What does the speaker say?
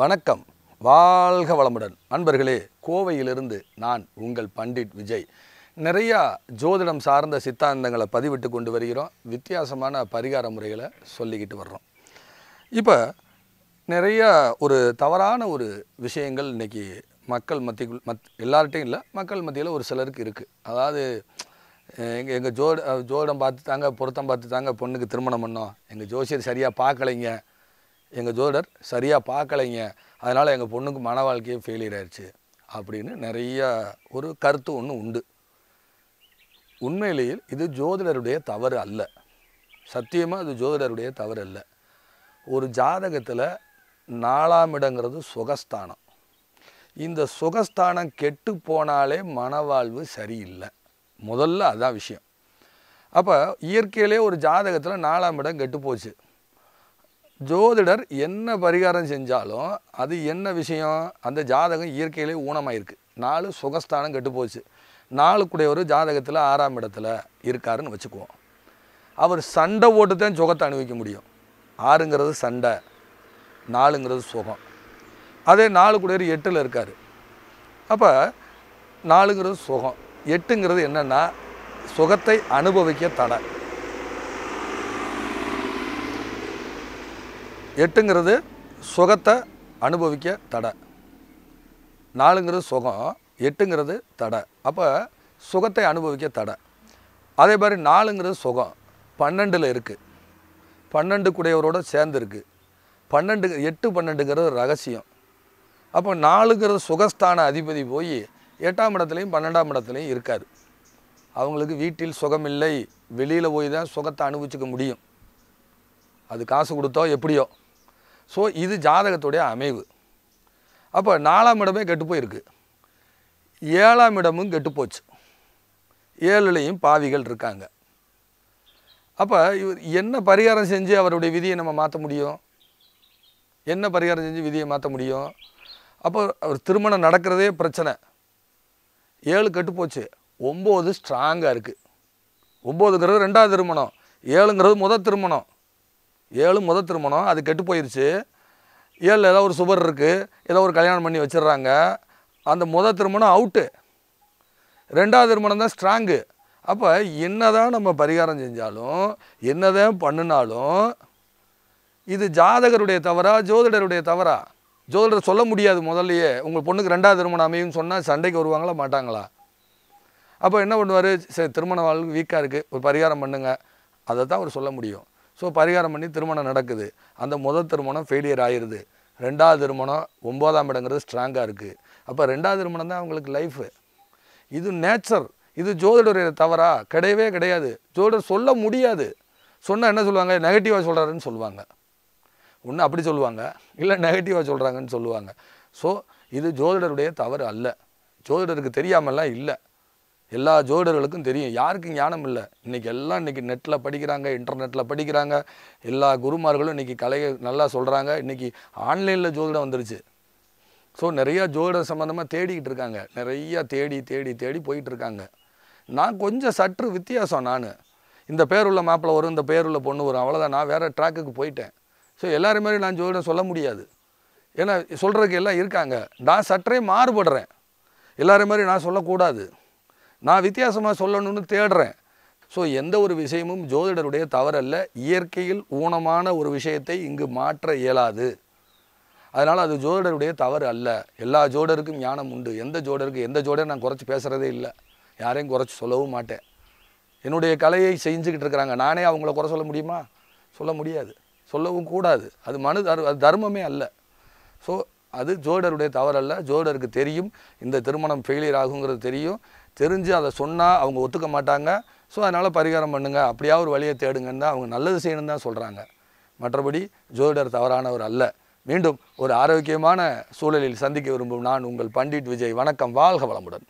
வணக்கம் வாழ்க வளமுடன் நண்பர்களே கோவையிலிருந்து நான் உங்கள் பண்டிட் விஜய் நிறையா ஜோதிடம் சார்ந்த சித்தாந்தங்களை பதிவிட்டு கொண்டு வருகிறோம் வித்தியாசமான பரிகார முறைகளை சொல்லிக்கிட்டு வர்றோம் இப்போ நிறையா ஒரு தவறான ஒரு விஷயங்கள் இன்றைக்கி மக்கள் மத்திக்குள் மத் எல்லார்ட்டையும் இல்லை மக்கள் மத்தியில் ஒரு சிலருக்கு இருக்குது அதாவது எங்கள் எங்கள் ஜோட ஜோடம் பார்த்து தாங்க பொருத்தம் பார்த்து தாங்க பொண்ணுக்கு திருமணம் பண்ணோம் எங்கள் ஜோசியர் சரியாக பார்க்கலைங்க எங்கள் ஜோதிடர் சரியாக பார்க்கலைங்க அதனால் எங்கள் பொண்ணுக்கு மன வாழ்க்கையே ஃபெயிலியர் ஆயிடுச்சு அப்படின்னு நிறையா ஒரு கருத்து ஒன்று உண்டு உண்மையிலேயே இது ஜோதிடருடைய தவறு அல்ல சத்தியமாக அது ஜோதிடருடைய தவறு அல்ல ஒரு ஜாதகத்தில் நாலாம் இடங்கிறது சுகஸ்தானம் இந்த சுகஸ்தானம் கெட்டு போனாலே மனவாழ்வு சரியில்லை முதல்ல அதுதான் விஷயம் அப்போ இயற்கையிலே ஒரு ஜாதகத்தில் நாலாம் இடம் கெட்டு போச்சு ஜோதிடர் என்ன பரிகாரம் செஞ்சாலும் அது என்ன விஷயம் அந்த ஜாதகம் இயற்கையிலே ஊனமாயிருக்கு நாலு சுகஸ்தானம் கெட்டு போச்சு நாளுக்குடையவர் ஜாதகத்தில் ஆறாம் இடத்துல இருக்காருன்னு வச்சுக்குவோம் அவர் சண்டை ஓட்டு தான் சுகத்தை அனுபவிக்க முடியும் ஆறுங்கிறது சண்டை நாலுங்கிறது சுகம் அதே நாலுக்குடையவர் எட்டில் இருக்கார் அப்போ நாலுங்கிறது சுகம் எட்டுங்கிறது என்னென்னா சுகத்தை அனுபவிக்க தடை எட்டுங்கிறது சுகத்தை அனுபவிக்க தடை நாலுங்கிறது சுகம் எட்டுங்கிறது தடை அப்போ சுகத்தை அனுபவிக்க தடை அதே மாதிரி நாலுங்கிறது சுகம் பன்னெண்டில் இருக்குது பன்னெண்டு கூடையவரோடு சேர்ந்துருக்கு பன்னெண்டு எட்டு பன்னெண்டுங்கிறது ரகசியம் அப்போ நாலுங்கிறது சுகஸ்தான அதிபதி போய் எட்டாம் இடத்துலையும் பன்னெண்டாம் இடத்துலையும் இருக்காது அவங்களுக்கு வீட்டில் சுகமில்லை வெளியில் போய் தான் சுகத்தை அனுபவிச்சுக்க முடியும் அது காசு கொடுத்தோ எப்படியோ ஸோ இது ஜாதகத்துடைய அமைவு அப்போ நாலாம் இடமே கெட்டு போயிருக்கு ஏழாம் இடமும் கெட்டு போச்சு ஏழுலையும் பாவிகள் இருக்காங்க அப்போ இவர் என்ன பரிகாரம் செஞ்சு அவருடைய விதியை நம்ம மாற்ற முடியும் என்ன பரிகாரம் செஞ்சு விதியை மாற்ற முடியும் அப்போ அவர் திருமணம் நடக்கிறதே பிரச்சனை ஏழு கெட்டு போச்சு ஒம்பது ஸ்ட்ராங்காக இருக்குது ஒம்போதுங்கிறது ரெண்டாவது திருமணம் ஏழுங்கிறது முதல் திருமணம் ஏழு முத திருமணம் அது கெட்டு போயிடுச்சு ஏழில் ஏதோ ஒரு சுவர் இருக்குது ஏதோ ஒரு கல்யாணம் பண்ணி வச்சிடுறாங்க அந்த முத திருமணம் அவுட்டு ரெண்டாவது திருமணம் தான் ஸ்ட்ராங்கு அப்போ என்ன தான் நம்ம பரிகாரம் செஞ்சாலும் என்ன தான் பண்ணினாலும் இது ஜாதகருடைய தவறா ஜோதிடருடைய தவறா ஜோதிடர் சொல்ல முடியாது முதல்லையே உங்கள் பொண்ணுக்கு ரெண்டாவது திருமணம் அமையும்னு சொன்னால் சண்டைக்கு வருவாங்களா மாட்டாங்களா அப்போ என்ன பண்ணுவார் சரி திருமண வாழ்வு வீக்காக இருக்குது ஒரு பரிகாரம் பண்ணுங்கள் அதை தான் அவர் சொல்ல முடியும் ஸோ பரிகாரம் பண்ணி திருமணம் நடக்குது அந்த முதல் திருமணம் ஃபெயிலியர் ஆயிடுது ரெண்டாவது திருமணம் ஒம்போதாம் இடங்கிறது ஸ்ட்ராங்காக இருக்குது அப்போ ரெண்டாவது திருமணம் தான் அவங்களுக்கு லைஃபு இது நேச்சர் இது ஜோதிடருடைய தவறா கிடையவே கிடையாது ஜோதிடர் சொல்ல முடியாது சொன்னால் என்ன சொல்லுவாங்க நெகட்டிவாக சொல்கிறாருன்னு சொல்லுவாங்க ஒன்று அப்படி சொல்லுவாங்க இல்லை நெகட்டிவாக சொல்கிறாங்கன்னு சொல்லுவாங்க ஸோ இது ஜோதிடருடைய தவறு அல்ல ஜோதிடருக்கு தெரியாமல்லாம் இல்லை எல்லா ஜோடர்களுக்கும் தெரியும் யாருக்கும் ஞானம் இல்லை இன்றைக்கி எல்லாம் இன்றைக்கி நெட்டில் படிக்கிறாங்க இன்டர்நெட்டில் படிக்கிறாங்க எல்லா குருமார்களும் இன்றைக்கி கலையை நல்லா சொல்கிறாங்க இன்றைக்கி ஆன்லைனில் ஜோதிடம் வந்துருச்சு ஸோ நிறையா ஜோதிடம் சம்மந்தமாக தேடிக்கிட்டு இருக்காங்க நிறையா தேடி தேடி தேடி போயிட்டு இருக்காங்க நான் கொஞ்சம் சற்று வித்தியாசம் நான் இந்த பேருள்ள மாப்பிள்ளை வரும் இந்த பேருள்ள பொண்ணு வரும் அவ்வளோதான் நான் வேறு ட்ராக்குக்கு போயிட்டேன் ஸோ எல்லோரும் மாதிரி நான் ஜோதிடம் சொல்ல முடியாது ஏன்னா சொல்கிறதுக்கு எல்லாம் இருக்காங்க நான் சற்றே மாறுபடுறேன் எல்லோரும் மாதிரி நான் சொல்லக்கூடாது நான் வித்தியாசமாக சொல்லணும்னு தேடுறேன் ஸோ எந்த ஒரு விஷயமும் ஜோதிடருடைய தவறல்ல இயற்கையில் ஊனமான ஒரு விஷயத்தை இங்கு மாற்ற இயலாது அதனால் அது ஜோதிடருடைய தவறு அல்ல எல்லா ஜோடருக்கும் ஞானம் உண்டு எந்த ஜோடருக்கு எந்த ஜோடர் நான் குறைச்சி பேசுகிறதே இல்லை யாரையும் குறைச்சி சொல்லவும் மாட்டேன் என்னுடைய கலையை செஞ்சுக்கிட்டு இருக்கிறாங்க நானே அவங்கள குறை சொல்ல முடியுமா சொல்ல முடியாது சொல்லவும் கூடாது அது மனு அது தர்மமே அல்ல ஸோ அது ஜோடருடைய அல்ல ஜோடருக்கு தெரியும் இந்த திருமணம் ஃபெயிலியர் ஆகுங்கிறது தெரியும் தெரிஞ்சு அதை சொன்னால் அவங்க ஒத்துக்க மாட்டாங்க ஸோ அதனால் பரிகாரம் பண்ணுங்கள் அப்படியா ஒரு வழியை தேடுங்கன்னு தான் அவங்க நல்லது செய்யணும் தான் சொல்கிறாங்க மற்றபடி ஜோதிடர் தவறானவர் அல்ல மீண்டும் ஒரு ஆரோக்கியமான சூழலில் சந்திக்க விரும்பும் நான் உங்கள் பண்டிட் விஜய் வணக்கம் வாழ்க வளமுடன்